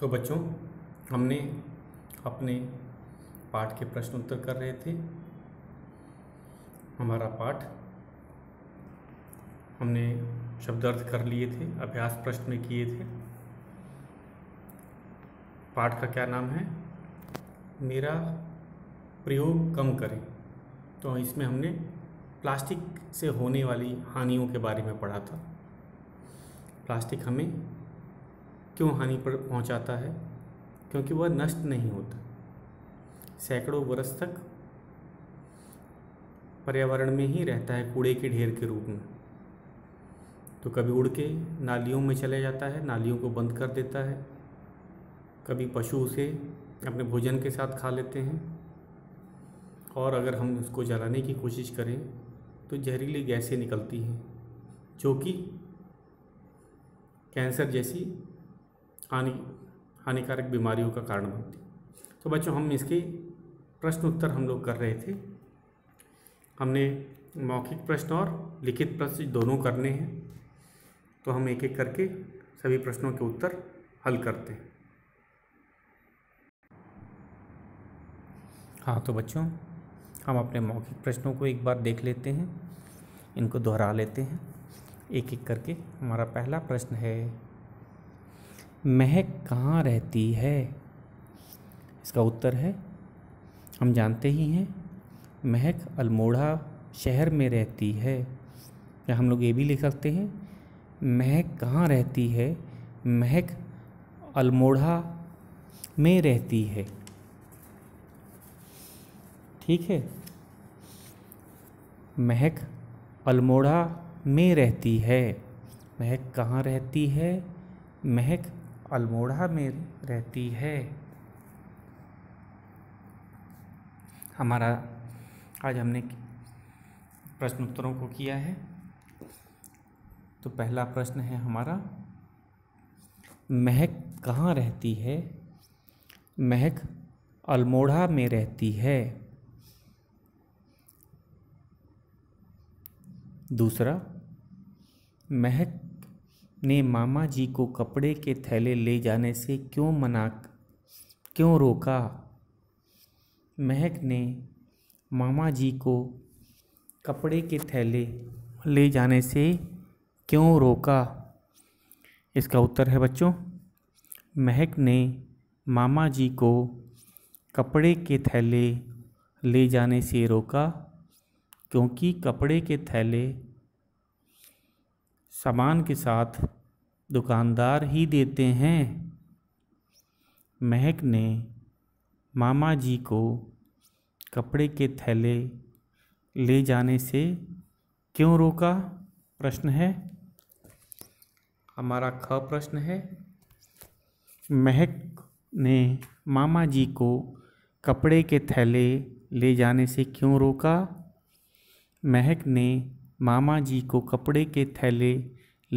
तो बच्चों हमने अपने पाठ के प्रश्न उत्तर कर रहे थे हमारा पाठ हमने शब्दार्थ कर लिए थे अभ्यास प्रश्न में किए थे पाठ का क्या नाम है मेरा प्रयोग कम करें तो इसमें हमने प्लास्टिक से होने वाली हानियों के बारे में पढ़ा था प्लास्टिक हमें क्यों हानि पर पहुंचाता है क्योंकि वह नष्ट नहीं होता सैकड़ों वर्ष तक पर्यावरण में ही रहता है कूड़े के ढेर के रूप में तो कभी उड़ के नालियों में चले जाता है नालियों को बंद कर देता है कभी पशु उसे अपने भोजन के साथ खा लेते हैं और अगर हम उसको जलाने की कोशिश करें तो जहरीली गैसें निकलती हैं जो कि कैंसर जैसी हानि हानिकारक बीमारियों का कारण बनती तो बच्चों हम इसके प्रश्न उत्तर हम लोग कर रहे थे हमने मौखिक प्रश्न और लिखित प्रश्न दोनों करने हैं तो हम एक एक करके सभी प्रश्नों के उत्तर हल करते हैं हाँ तो बच्चों हम अपने मौखिक प्रश्नों को एक बार देख लेते हैं इनको दोहरा लेते हैं एक एक करके हमारा पहला प्रश्न है महक कहाँ रहती है इसका उत्तर है हम जानते ही हैं महक अल्मोड़ा शहर में रहती है या हम लोग ये भी लिख सकते हैं महक कहाँ रहती है महक अल्मोड़ा में रहती है ठीक है महक अल्मोड़ा में रहती है महक कहाँ रहती है महक अल्मोड़ा में रहती है हमारा आज हमने प्रश्न उत्तरों को किया है तो पहला प्रश्न है हमारा महक कहाँ रहती है महक अल्मोड़ा में रहती है दूसरा महक ने मामा जी को कपड़े के थैले ले जाने से क्यों मना क्यों रोका महक ने मामा जी को कपड़े के थैले ले जाने से क्यों रोका इसका उत्तर है बच्चों महक ने मामा जी को कपड़े के थैले ले जाने से रोका क्योंकि कपड़े के थैले सामान के साथ दुकानदार ही देते हैं महक ने मामा जी को कपड़े के थैले ले जाने से क्यों रोका प्रश्न है हमारा ख प्रश्न है महक ने मामा जी को कपड़े के थैले ले जाने से क्यों रोका महक ने मामा जी को कपड़े के थैले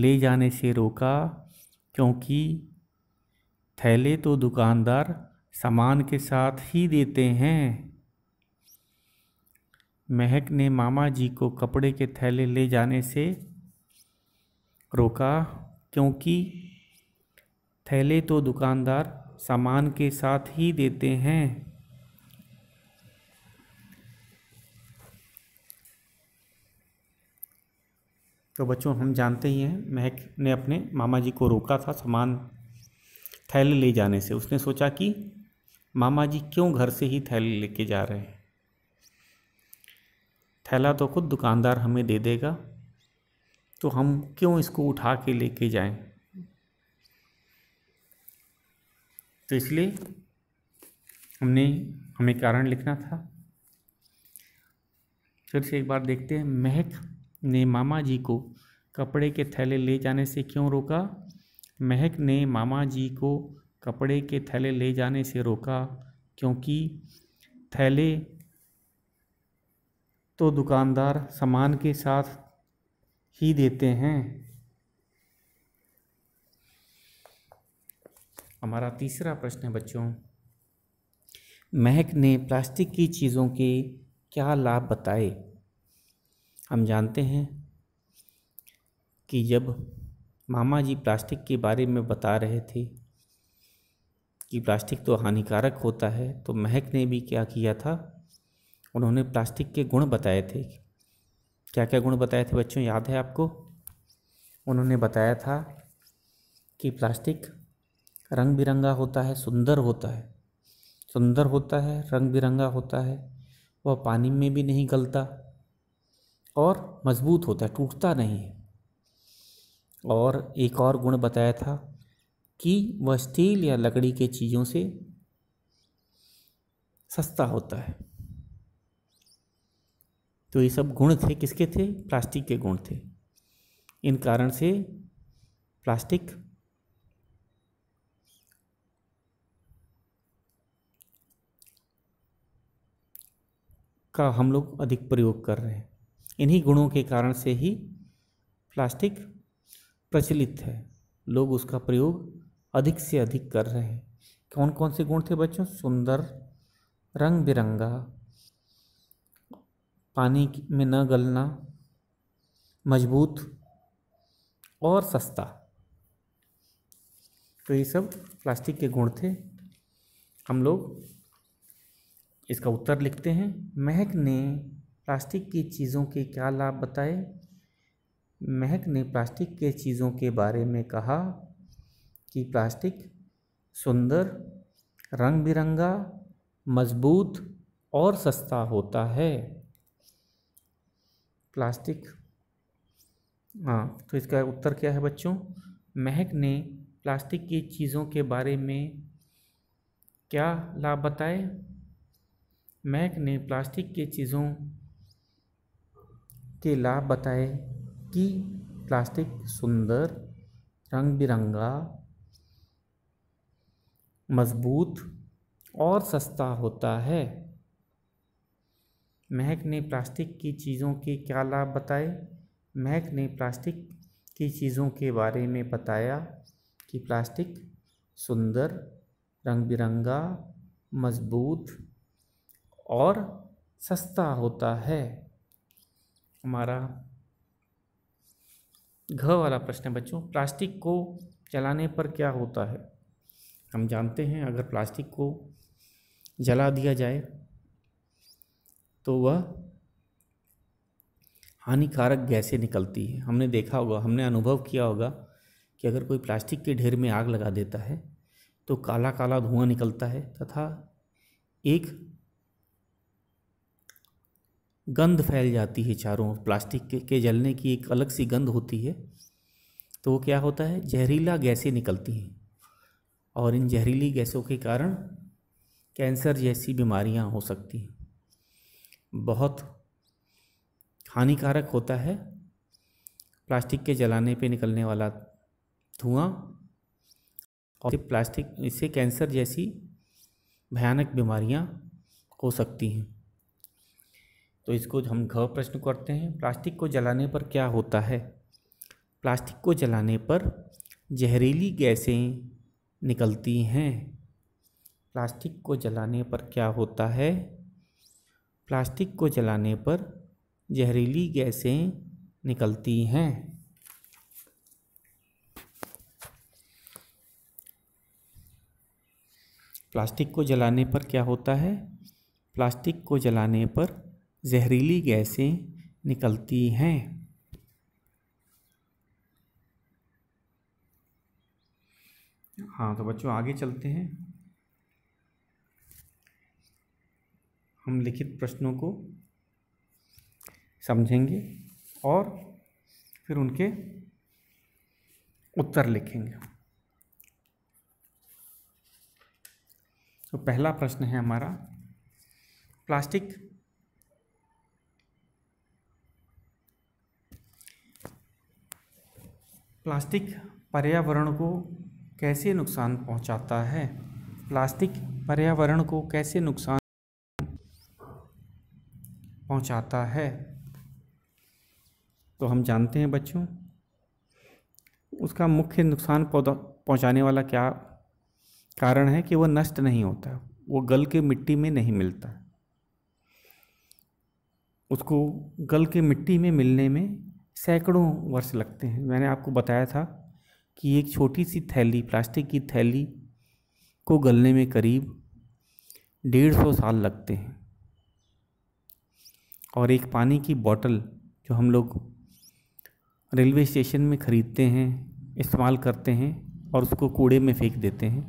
ले जाने से रोका क्योंकि थैले तो दुकानदार सामान के साथ ही देते हैं महक ने मामा जी को कपड़े के थैले ले जाने से रोका क्योंकि थैले तो दुकानदार सामान के साथ ही देते हैं तो बच्चों हम जानते ही हैं महक ने अपने मामा जी को रोका था सामान थैले ले जाने से उसने सोचा कि मामा जी क्यों घर से ही थैले लेके जा रहे हैं थैला तो खुद दुकानदार हमें दे देगा तो हम क्यों इसको उठा के लेके जाएं तो इसलिए हमने हमें कारण लिखना था फिर से एक बार देखते हैं महक ने मामा जी को कपड़े के थैले ले जाने से क्यों रोका महक ने मामा जी को कपड़े के थैले ले जाने से रोका क्योंकि थैले तो दुकानदार सामान के साथ ही देते हैं हमारा तीसरा प्रश्न है बच्चों महक ने प्लास्टिक की चीज़ों के क्या लाभ बताए हम जानते हैं कि जब मामा जी प्लास्टिक के बारे में बता रहे थे कि प्लास्टिक तो हानिकारक होता है तो महक ने भी क्या किया था उन्होंने प्लास्टिक के गुण बताए थे क्या क्या गुण बताए थे बच्चों याद है आपको उन्होंने बताया था कि प्लास्टिक रंग बिरंगा होता है सुंदर होता है सुंदर होता है रंग बिरंगा होता है वह पानी में भी नहीं गलता और मज़बूत होता है टूटता नहीं है और एक और गुण बताया था कि वह स्टील या लकड़ी के चीज़ों से सस्ता होता है तो ये सब गुण थे किसके थे प्लास्टिक के गुण थे इन कारण से प्लास्टिक का हम लोग अधिक प्रयोग कर रहे हैं इन्हीं गुणों के कारण से ही प्लास्टिक प्रचलित है लोग उसका प्रयोग अधिक से अधिक कर रहे हैं कौन कौन से गुण थे बच्चों सुंदर रंग बिरंगा पानी में न गलना मजबूत और सस्ता तो ये सब प्लास्टिक के गुण थे हम लोग इसका उत्तर लिखते हैं महक ने प्लास्टिक की चीज़ों के क्या लाभ बताए महक ने प्लास्टिक के चीज़ों के बारे में कहा कि प्लास्टिक सुंदर रंग बिरंगा मजबूत और सस्ता होता है प्लास्टिक हाँ तो इसका उत्तर क्या है बच्चों महक ने प्लास्टिक की चीज़ों के बारे में क्या लाभ बताए महक ने प्लास्टिक की चीज़ों के लाभ बताए कि प्लास्टिक सुंदर रंग बिरंगा मजबूत और सस्ता होता है महक ने प्लास्टिक की चीज़ों के क्या लाभ बताए महक ने प्लास्टिक की चीज़ों के बारे में बताया कि प्लास्टिक सुंदर रंग बिरंगा मजबूत और सस्ता होता है हमारा घ वाला प्रश्न है बच्चों प्लास्टिक को जलाने पर क्या होता है हम जानते हैं अगर प्लास्टिक को जला दिया जाए तो वह हानिकारक गैसें निकलती है हमने देखा होगा हमने अनुभव किया होगा कि अगर कोई प्लास्टिक के ढेर में आग लगा देता है तो काला काला धुआं निकलता है तथा एक गंध फैल जाती है चारों ओर प्लास्टिक के, के जलने की एक अलग सी गंध होती है तो वो क्या होता है जहरीला गैसें निकलती हैं और इन जहरीली गैसों के कारण कैंसर जैसी बीमारियां हो सकती हैं बहुत हानिकारक होता है प्लास्टिक के जलाने पे निकलने वाला धुआं और प्लास्टिक इससे कैंसर जैसी भयानक बीमारियां हो सकती हैं तो इसको हम घ प्रश्न करते हैं प्लास्टिक को जलाने पर क्या होता है प्लास्टिक को जलाने पर जहरीली गैसें निकलती हैं प्लास्टिक को जलाने पर क्या होता है प्लास्टिक को जलाने पर जहरीली गैसें निकलती हैं प्लास्टिक को जलाने पर क्या होता है प्लास्टिक को जलाने पर जहरीली गैसें निकलती हैं हाँ तो बच्चों आगे चलते हैं हम लिखित प्रश्नों को समझेंगे और फिर उनके उत्तर लिखेंगे तो पहला प्रश्न है हमारा प्लास्टिक प्लास्टिक पर्यावरण को कैसे नुकसान पहुंचाता है प्लास्टिक पर्यावरण को कैसे नुकसान पहुंचाता है तो हम जानते हैं बच्चों उसका मुख्य नुकसान पहुंचाने वाला क्या कारण है कि वह नष्ट नहीं होता वो गल के मिट्टी में नहीं मिलता उसको गल के मिट्टी में मिलने में सैकड़ों वर्ष लगते हैं मैंने आपको बताया था कि एक छोटी सी थैली प्लास्टिक की थैली को गलने में करीब डेढ़ सौ साल लगते हैं और एक पानी की बॉटल जो हम लोग रेलवे स्टेशन में ख़रीदते हैं इस्तेमाल करते हैं और उसको कूड़े में फेंक देते हैं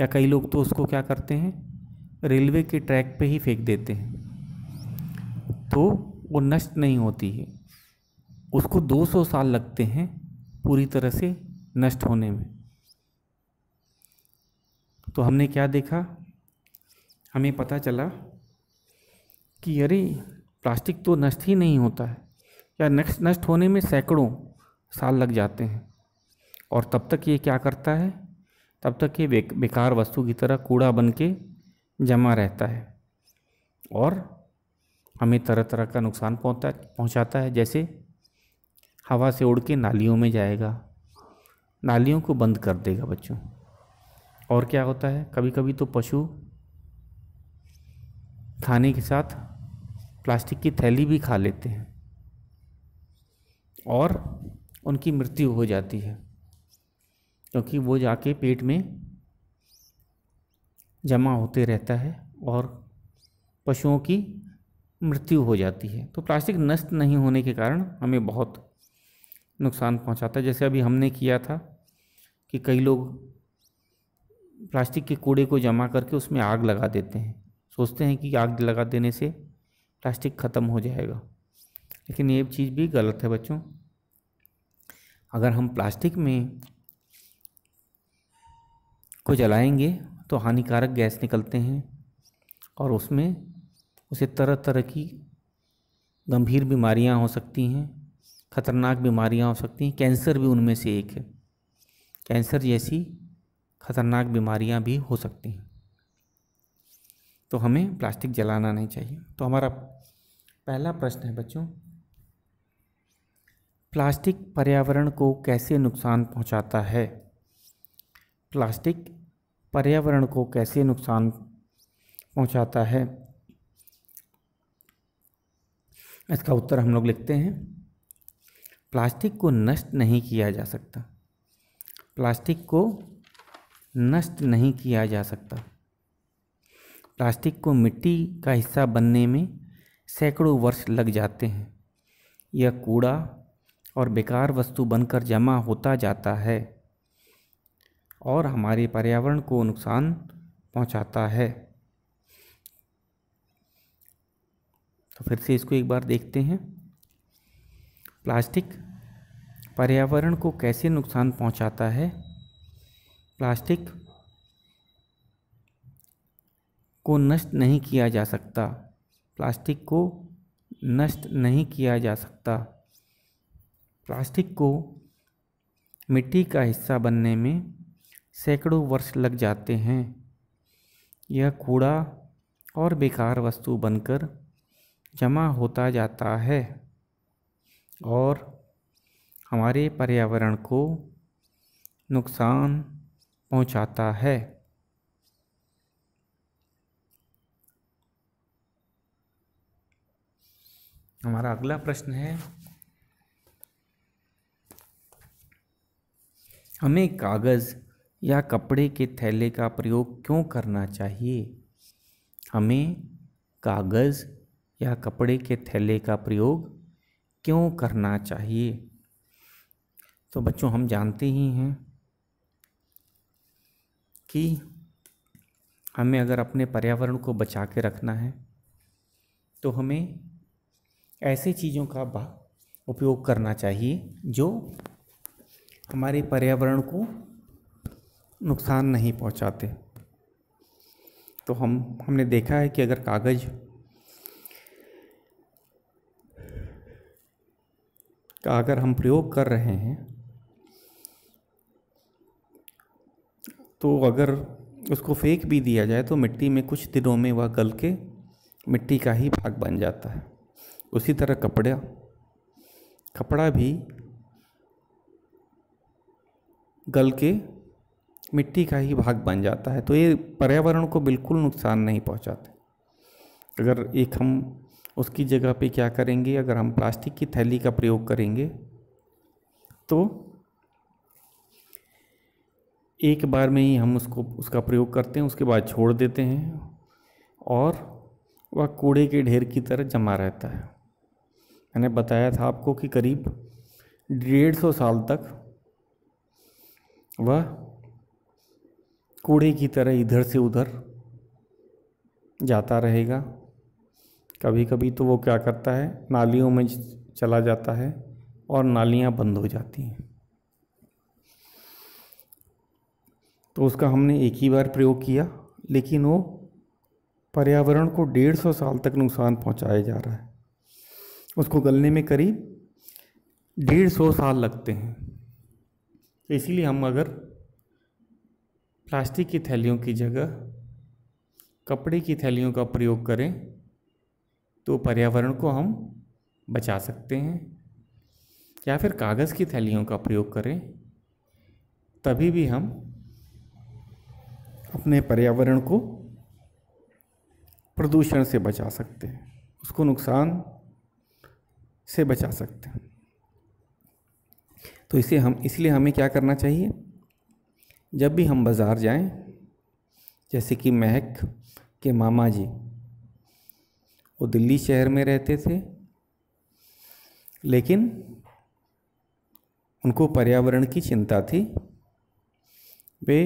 या कई लोग तो उसको क्या करते हैं रेलवे के ट्रैक पे ही फेंक देते हैं तो वो नष्ट नहीं होती है उसको 200 साल लगते हैं पूरी तरह से नष्ट होने में तो हमने क्या देखा हमें पता चला कि अरे प्लास्टिक तो नष्ट ही नहीं होता है या नष्ट नष्ट होने में सैकड़ों साल लग जाते हैं और तब तक ये क्या करता है तब तक ये बेकार वस्तु की तरह कूड़ा बन के जमा रहता है और हमें तरह तरह का नुकसान पहुँचा पहुँचाता है जैसे हवा से उड़ के नालियों में जाएगा नालियों को बंद कर देगा बच्चों और क्या होता है कभी कभी तो पशु खाने के साथ प्लास्टिक की थैली भी खा लेते हैं और उनकी मृत्यु हो जाती है क्योंकि वो जाके पेट में जमा होते रहता है और पशुओं की मृत्यु हो जाती है तो प्लास्टिक नष्ट नहीं होने के कारण हमें बहुत नुकसान पहुंचाता है जैसे अभी हमने किया था कि कई लोग प्लास्टिक के कूड़े को जमा करके उसमें आग लगा देते हैं सोचते हैं कि आग लगा देने से प्लास्टिक ख़त्म हो जाएगा लेकिन ये चीज़ भी गलत है बच्चों अगर हम प्लास्टिक में को जलाएंगे तो हानिकारक गैस निकलते हैं और उसमें उसे तरह तरह की गंभीर बीमारियां हो सकती हैं खतरनाक बीमारियां हो सकती हैं कैंसर भी उनमें से एक है कैंसर जैसी खतरनाक बीमारियां भी हो सकती हैं तो हमें प्लास्टिक जलाना नहीं चाहिए तो हमारा पहला प्रश्न है बच्चों प्लास्टिक पर्यावरण को कैसे नुकसान पहुंचाता है प्लास्टिक पर्यावरण को कैसे नुकसान पहुंचाता है इसका उत्तर हम लोग लिखते हैं प्लास्टिक को नष्ट नहीं किया जा सकता प्लास्टिक को नष्ट नहीं किया जा सकता प्लास्टिक को मिट्टी का हिस्सा बनने में सैकड़ों वर्ष लग जाते हैं यह कूड़ा और बेकार वस्तु बनकर जमा होता जाता है और हमारे पर्यावरण को नुकसान पहुंचाता है तो फिर से इसको एक बार देखते हैं प्लास्टिक पर्यावरण को कैसे नुकसान पहुंचाता है प्लास्टिक को नष्ट नहीं किया जा सकता प्लास्टिक को नष्ट नहीं किया जा सकता प्लास्टिक को मिट्टी का हिस्सा बनने में सैकड़ों वर्ष लग जाते हैं यह कूड़ा और बेकार वस्तु बनकर जमा होता जाता है और हमारे पर्यावरण को नुकसान पहुंचाता है हमारा अगला प्रश्न है हमें कागज़ या कपड़े के थैले का प्रयोग क्यों करना चाहिए हमें कागज़ या कपड़े के थैले का प्रयोग क्यों करना चाहिए तो बच्चों हम जानते ही हैं कि हमें अगर अपने पर्यावरण को बचा के रखना है तो हमें ऐसे चीज़ों का उपयोग करना चाहिए जो हमारे पर्यावरण को नुकसान नहीं पहुंचाते तो हम हमने देखा है कि अगर कागज़ का अगर हम प्रयोग कर रहे हैं तो अगर उसको फेंक भी दिया जाए तो मिट्टी में कुछ दिनों में वह गल के मिट्टी का ही भाग बन जाता है उसी तरह कपड़ा कपड़ा भी गल के मिट्टी का ही भाग बन जाता है तो ये पर्यावरण को बिल्कुल नुकसान नहीं पहुंचाते अगर एक हम उसकी जगह पे क्या करेंगे अगर हम प्लास्टिक की थैली का प्रयोग करेंगे तो एक बार में ही हम उसको उसका प्रयोग करते हैं उसके बाद छोड़ देते हैं और वह कूड़े के ढेर की तरह जमा रहता है मैंने बताया था आपको कि करीब डेढ़ सौ साल तक वह कूड़े की तरह इधर से उधर जाता रहेगा कभी कभी तो वो क्या करता है नालियों में चला जाता है और नालियाँ बंद हो जाती हैं तो उसका हमने एक ही बार प्रयोग किया लेकिन वो पर्यावरण को डेढ़ सौ साल तक नुकसान पहुंचाया जा रहा है उसको गलने में करीब डेढ़ सौ साल लगते हैं इसीलिए हम अगर प्लास्टिक की थैलियों की जगह कपड़े की थैलियों का प्रयोग करें तो पर्यावरण को हम बचा सकते हैं या फिर कागज़ की थैलियों का प्रयोग करें तभी भी हम अपने पर्यावरण को प्रदूषण से बचा सकते हैं उसको नुकसान से बचा सकते हैं तो इसे हम इसलिए हमें क्या करना चाहिए जब भी हम बाज़ार जाएं जैसे कि महक के मामा जी वो दिल्ली शहर में रहते थे लेकिन उनको पर्यावरण की चिंता थी वे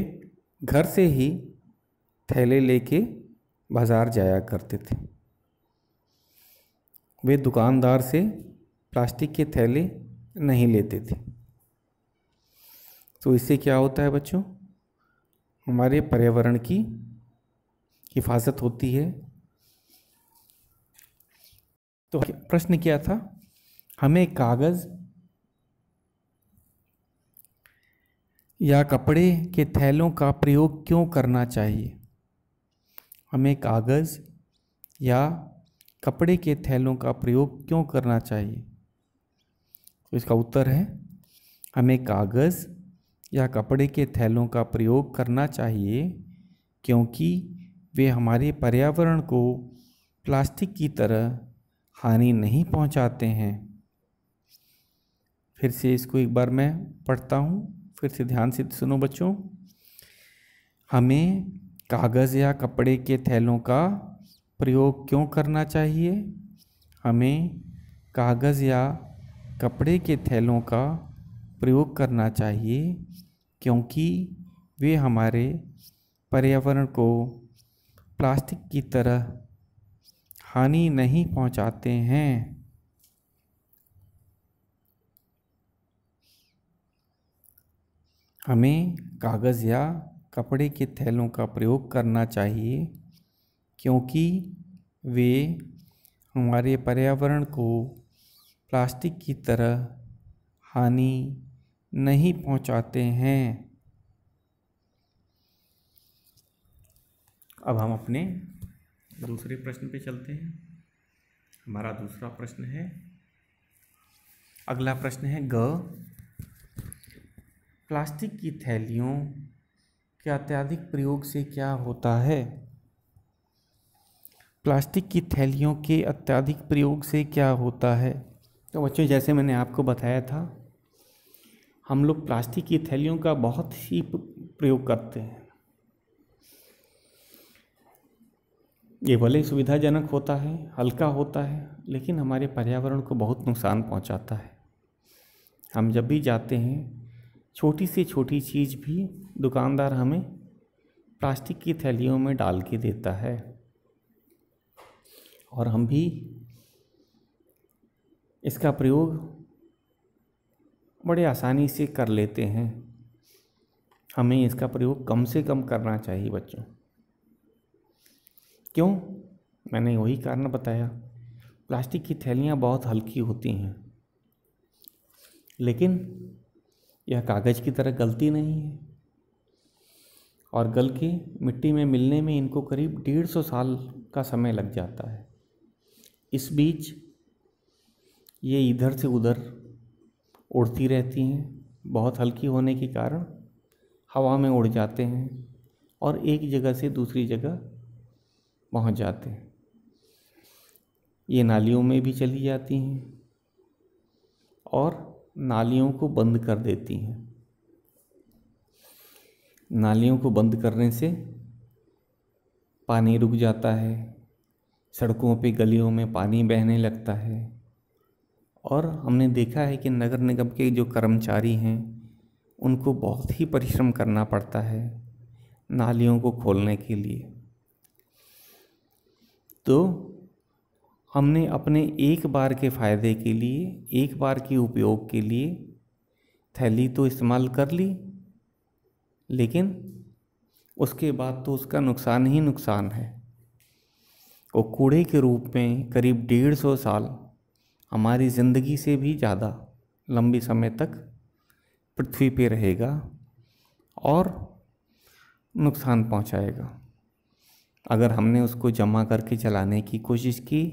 घर से ही थैले लेके बाज़ार जाया करते थे वे दुकानदार से प्लास्टिक के थैले नहीं लेते थे तो इससे क्या होता है बच्चों हमारे पर्यावरण की हिफाजत होती है तो प्रश्न किया था हमें कागज़ या कपड़े के थैलों का प्रयोग क्यों करना चाहिए हमें कागज़ या कपड़े के थैलों का प्रयोग क्यों करना चाहिए तो इसका उत्तर है हमें कागज़ या कपड़े के थैलों का प्रयोग करना चाहिए क्योंकि वे हमारे पर्यावरण को प्लास्टिक की तरह हानि नहीं पहुंचाते हैं फिर से इसको एक बार मैं पढ़ता हूँ फिर से ध्यान से सुनो बच्चों हमें कागज़ या कपड़े के थैलों का प्रयोग क्यों करना चाहिए हमें कागज़ या कपड़े के थैलों का प्रयोग करना चाहिए क्योंकि वे हमारे पर्यावरण को प्लास्टिक की तरह हानि नहीं पहुंचाते हैं हमें कागज़ या कपड़े के थैलों का प्रयोग करना चाहिए क्योंकि वे हमारे पर्यावरण को प्लास्टिक की तरह हानि नहीं पहुंचाते हैं अब हम अपने दूसरे प्रश्न पे चलते हैं हमारा दूसरा प्रश्न है अगला प्रश्न है ग प्लास्टिक की थैलियों के अत्यधिक प्रयोग से क्या होता है प्लास्टिक की थैलियों के अत्यधिक प्रयोग से क्या होता है तो बच्चों जैसे मैंने आपको बताया था हम लोग प्लास्टिक की थैलियों का बहुत ही प्रयोग करते हैं ये भले ही सुविधाजनक होता है हल्का होता है लेकिन हमारे पर्यावरण को बहुत नुकसान पहुंचाता है हम जब भी जाते हैं छोटी से छोटी चीज़ भी दुकानदार हमें प्लास्टिक की थैलियों में डाल के देता है और हम भी इसका प्रयोग बड़े आसानी से कर लेते हैं हमें इसका प्रयोग कम से कम करना चाहिए बच्चों क्यों मैंने वही कारण बताया प्लास्टिक की थैलियाँ बहुत हल्की होती हैं लेकिन यह कागज़ की तरह गलती नहीं है और गल के मिट्टी में मिलने में इनको करीब डेढ़ सौ साल का समय लग जाता है इस बीच ये इधर से उधर उड़ती रहती हैं बहुत हल्की होने के कारण हवा में उड़ जाते हैं और एक जगह से दूसरी जगह पहुंच जाते हैं ये नालियों में भी चली जाती हैं और नालियों को बंद कर देती हैं नालियों को बंद करने से पानी रुक जाता है सड़कों पे गलियों में पानी बहने लगता है और हमने देखा है कि नगर निगम के जो कर्मचारी हैं उनको बहुत ही परिश्रम करना पड़ता है नालियों को खोलने के लिए तो हमने अपने एक बार के फ़ायदे के लिए एक बार के उपयोग के लिए थैली तो इस्तेमाल कर ली लेकिन उसके बाद तो उसका नुकसान ही नुकसान है वो कूड़े के रूप में करीब डेढ़ सौ साल हमारी ज़िंदगी से भी ज़्यादा लंबे समय तक पृथ्वी पे रहेगा और नुकसान पहुंचाएगा अगर हमने उसको जमा करके चलाने की कोशिश की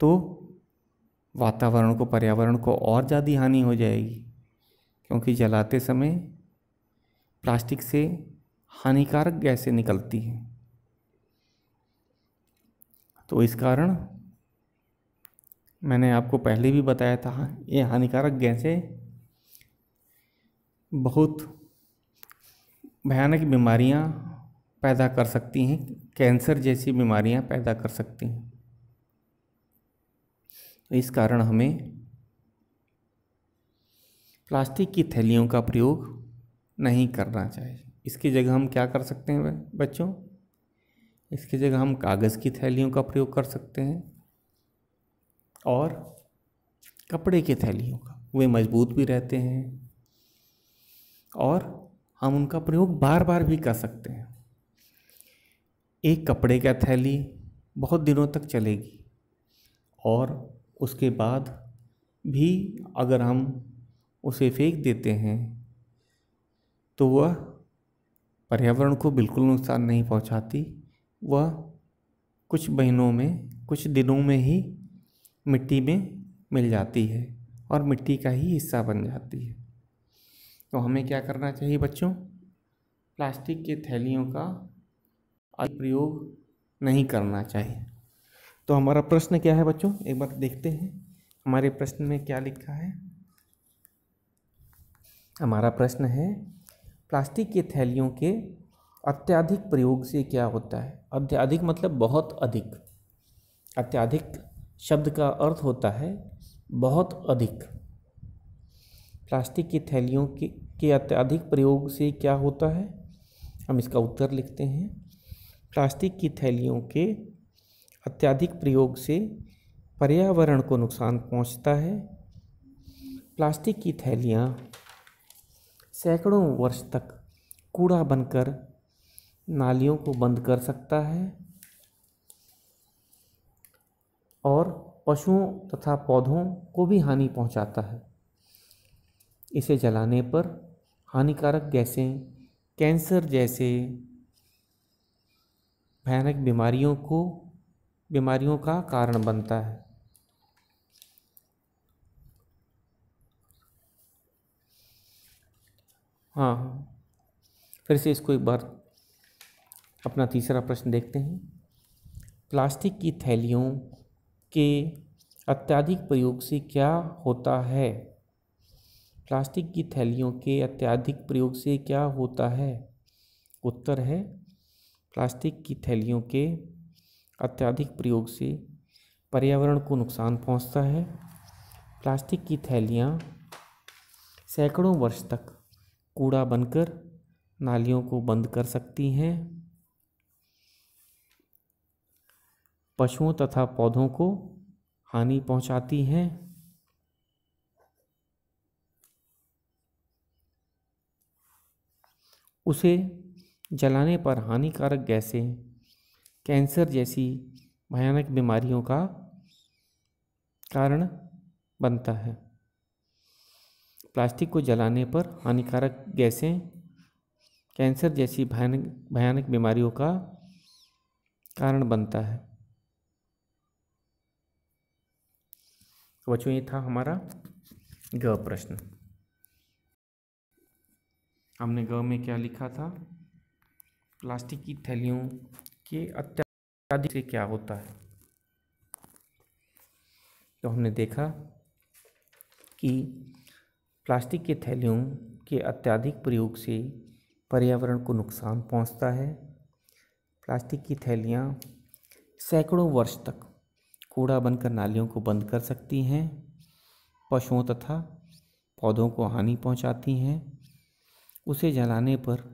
तो वातावरण को पर्यावरण को और ज़्यादा हानि हो जाएगी क्योंकि जलाते समय प्लास्टिक से हानिकारक गैसें निकलती हैं तो इस कारण मैंने आपको पहले भी बताया था ये हानिकारक गैसें बहुत भयानक बीमारियां पैदा कर सकती हैं कैंसर जैसी बीमारियां पैदा कर सकती हैं इस कारण हमें प्लास्टिक की थैलियों का प्रयोग नहीं करना चाहिए इसकी जगह हम क्या कर सकते हैं बच्चों इसकी जगह हम कागज़ की थैलियों का प्रयोग कर सकते हैं और कपड़े की थैलियों का वे मजबूत भी रहते हैं और हम उनका प्रयोग बार बार भी कर सकते हैं एक कपड़े का थैली बहुत दिनों तक चलेगी और उसके बाद भी अगर हम उसे फेंक देते हैं तो वह पर्यावरण को बिल्कुल नुकसान नहीं पहुंचाती वह कुछ महीनों में कुछ दिनों में ही मिट्टी में मिल जाती है और मिट्टी का ही हिस्सा बन जाती है तो हमें क्या करना चाहिए बच्चों प्लास्टिक के थैलियों का प्रयोग नहीं करना चाहिए तो हमारा प्रश्न क्या है बच्चों एक बार देखते हैं हमारे प्रश्न में क्या लिखा है हमारा प्रश्न है प्लास्टिक के थैलियों के अत्यधिक प्रयोग से क्या होता है अत्याधिक मतलब बहुत अधिक अत्यधिक शब्द का अर्थ होता है बहुत अधिक प्लास्टिक की थैलियों के के अत्यधिक प्रयोग से क्या होता है हम इसका उत्तर लिखते हैं प्लास्टिक की थैलियों के अत्यधिक प्रयोग से पर्यावरण को नुकसान पहुंचता है प्लास्टिक की थैलियाँ सैकड़ों वर्ष तक कूड़ा बनकर नालियों को बंद कर सकता है और पशुओं तथा पौधों को भी हानि पहुंचाता है इसे जलाने पर हानिकारक गैसें कैंसर जैसे भयानक बीमारियों को बीमारियों का कारण बनता है हाँ फिर से इसको एक बार अपना तीसरा प्रश्न देखते हैं प्लास्टिक की थैलियों के अत्यधिक प्रयोग से क्या होता है प्लास्टिक की थैलियों के अत्यधिक प्रयोग से क्या होता है उत्तर है प्लास्टिक की थैलियों के अत्यधिक प्रयोग से पर्यावरण को नुकसान पहुंचता है प्लास्टिक की थैलियाँ सैकड़ों वर्ष तक कूड़ा बनकर नालियों को बंद कर सकती हैं पशुओं तथा पौधों को हानि पहुंचाती हैं उसे जलाने पर हानिकारक गैसें कैंसर जैसी भयानक बीमारियों का कारण बनता है प्लास्टिक को जलाने पर हानिकारक गैसें कैंसर जैसी भयानक भयानक बीमारियों का कारण बनता है तो बच्चों ये था हमारा ग प्रश्न हमने ग में क्या लिखा था प्लास्टिक की थैलियों के अत्याधिक से क्या होता है तो हमने देखा कि प्लास्टिक के थैलियों के अत्याधिक प्रयोग से पर्यावरण को नुकसान पहुंचता है प्लास्टिक की थैलियाँ सैकड़ों वर्ष तक कूड़ा बनकर नालियों को बंद कर सकती हैं पशुओं तथा पौधों को हानि पहुंचाती हैं उसे जलाने पर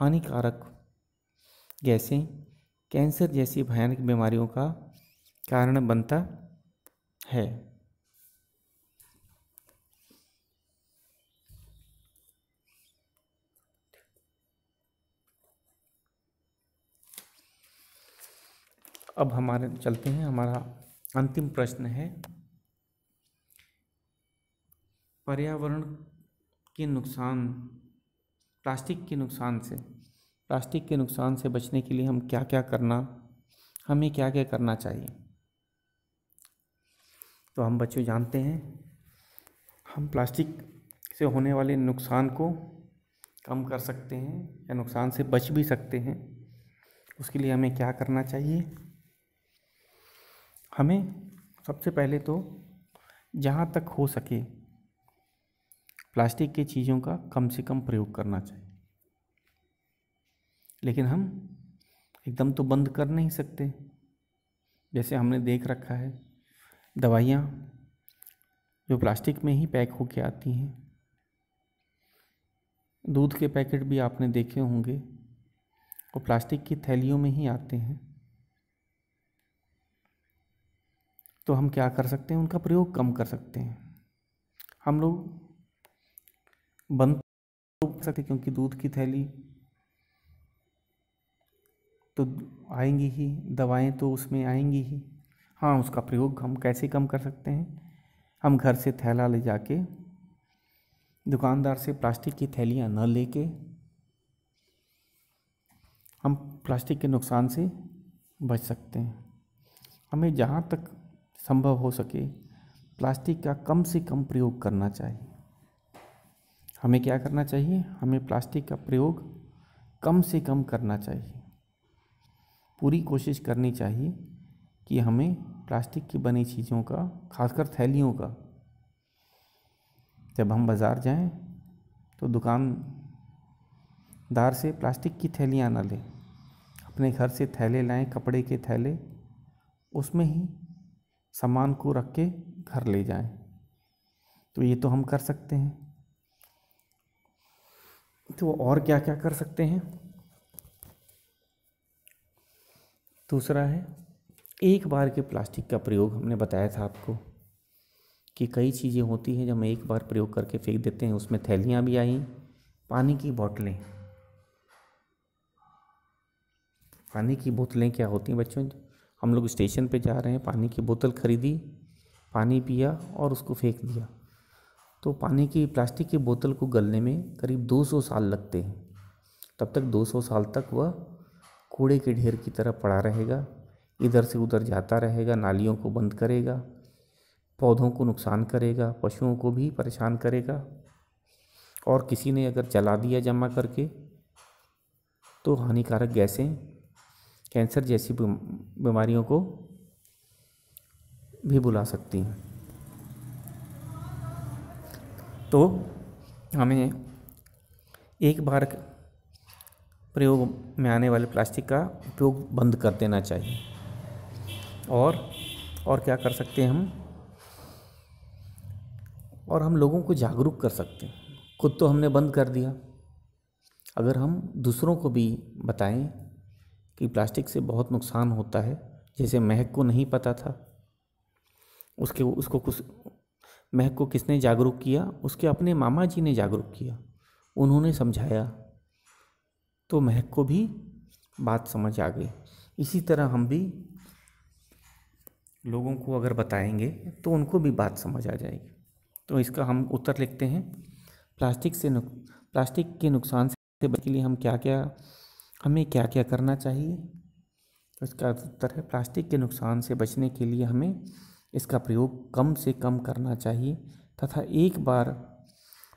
हानिकारक जैसे कैंसर जैसी भयानक बीमारियों का कारण बनता है अब हमारे चलते हैं हमारा अंतिम प्रश्न है पर्यावरण के नुकसान प्लास्टिक के नुकसान से प्लास्टिक के नुकसान से बचने के लिए हम क्या क्या करना हमें क्या क्या करना चाहिए तो हम बच्चों जानते हैं हम प्लास्टिक से होने वाले नुकसान को कम कर सकते हैं या नुकसान से बच भी सकते हैं उसके लिए हमें क्या करना चाहिए हमें सबसे पहले तो जहाँ तक हो सके प्लास्टिक के चीज़ों का कम से कम प्रयोग करना चाहिए लेकिन हम एकदम तो बंद कर नहीं सकते जैसे हमने देख रखा है दवाइयाँ जो प्लास्टिक में ही पैक होके आती हैं दूध के पैकेट भी आपने देखे होंगे वो प्लास्टिक की थैलियों में ही आते हैं तो हम क्या कर सकते हैं उनका प्रयोग कम कर सकते हैं हम लोग बंद सकते क्योंकि दूध की थैली तो आएंगी ही दवाएं तो उसमें आएंगी ही हाँ उसका प्रयोग हम कैसे कम कर सकते हैं हम घर से थैला ले जाके दुकानदार से प्लास्टिक की थैलियाँ न लेके हम प्लास्टिक के नुकसान से बच सकते हैं हमें जहाँ तक संभव हो सके प्लास्टिक का कम से कम प्रयोग करना चाहिए हमें क्या करना चाहिए हमें प्लास्टिक का प्रयोग कम से कम करना चाहिए पूरी कोशिश करनी चाहिए कि हमें प्लास्टिक की बनी चीज़ों का खासकर थैलियों का जब हम बाज़ार जाएं तो दुकानदार से प्लास्टिक की थैलियाँ ना लें अपने घर से थैले लाएं कपड़े के थैले उसमें ही सामान को रख के घर ले जाएं तो ये तो हम कर सकते हैं तो और क्या क्या कर सकते हैं दूसरा है एक बार के प्लास्टिक का प्रयोग हमने बताया था आपको कि कई चीज़ें होती हैं जो हम एक बार प्रयोग करके फेंक देते हैं उसमें थैलियाँ भी आई पानी की बोतलें पानी की बोतलें क्या होती हैं बच्चों हम लोग स्टेशन पे जा रहे हैं पानी की बोतल खरीदी पानी पिया और उसको फेंक दिया तो पानी की प्लास्टिक की बोतल को गलने में करीब 200 साल लगते हैं तब तक 200 साल तक वह कूड़े के ढेर की तरह पड़ा रहेगा इधर से उधर जाता रहेगा नालियों को बंद करेगा पौधों को नुकसान करेगा पशुओं को भी परेशान करेगा और किसी ने अगर जला दिया जमा करके तो हानिकारक गैसें कैंसर जैसी बीमारियों को भी बुला सकती हैं तो हमें एक बार प्रयोग में आने वाले प्लास्टिक का उपयोग बंद कर देना चाहिए और और क्या कर सकते हैं हम और हम लोगों को जागरूक कर सकते हैं खुद तो हमने बंद कर दिया अगर हम दूसरों को भी बताएं कि प्लास्टिक से बहुत नुकसान होता है जैसे महक को नहीं पता था उसके उसको कुछ महक को किसने जागरूक किया उसके अपने मामा जी ने जागरूक किया उन्होंने समझाया तो महक को भी बात समझ आ गई इसी तरह हम भी लोगों को अगर बताएंगे तो उनको भी बात समझ आ जाएगी तो इसका हम उत्तर लिखते हैं प्लास्टिक से नुक प्लास्टिक के नुकसान से बचने के लिए हम क्या क्या हमें क्या क्या करना चाहिए तो इसका उत्तर है प्लास्टिक के नुकसान से बचने के लिए हमें इसका प्रयोग कम से कम करना चाहिए तथा एक बार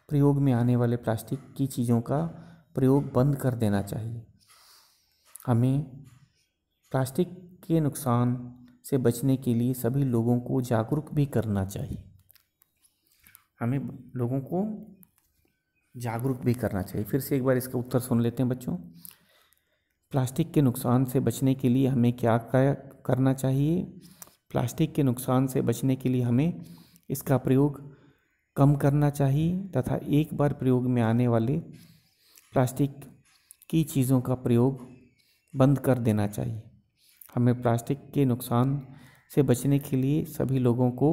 प्रयोग में आने वाले प्लास्टिक की चीज़ों का प्रयोग बंद कर देना चाहिए हमें प्लास्टिक के नुकसान से बचने के लिए सभी लोगों को जागरूक भी करना चाहिए हमें लोगों को जागरूक भी करना चाहिए फिर से एक बार इसका उत्तर सुन लेते हैं बच्चों प्लास्टिक के नुकसान से बचने के लिए हमें क्या करना चाहिए प्लास्टिक के नुकसान से बचने के लिए हमें इसका प्रयोग कम करना चाहिए तथा एक बार प्रयोग में आने वाले प्लास्टिक की चीज़ों का प्रयोग बंद कर देना चाहिए हमें प्लास्टिक के नुकसान से बचने के लिए सभी लोगों को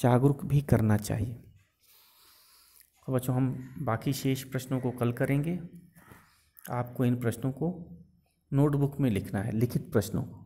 जागरूक भी करना चाहिए तो बच्चों हम बाकी शेष प्रश्नों को कल करेंगे आपको इन प्रश्नों को नोटबुक में लिखना है लिखित प्रश्नों को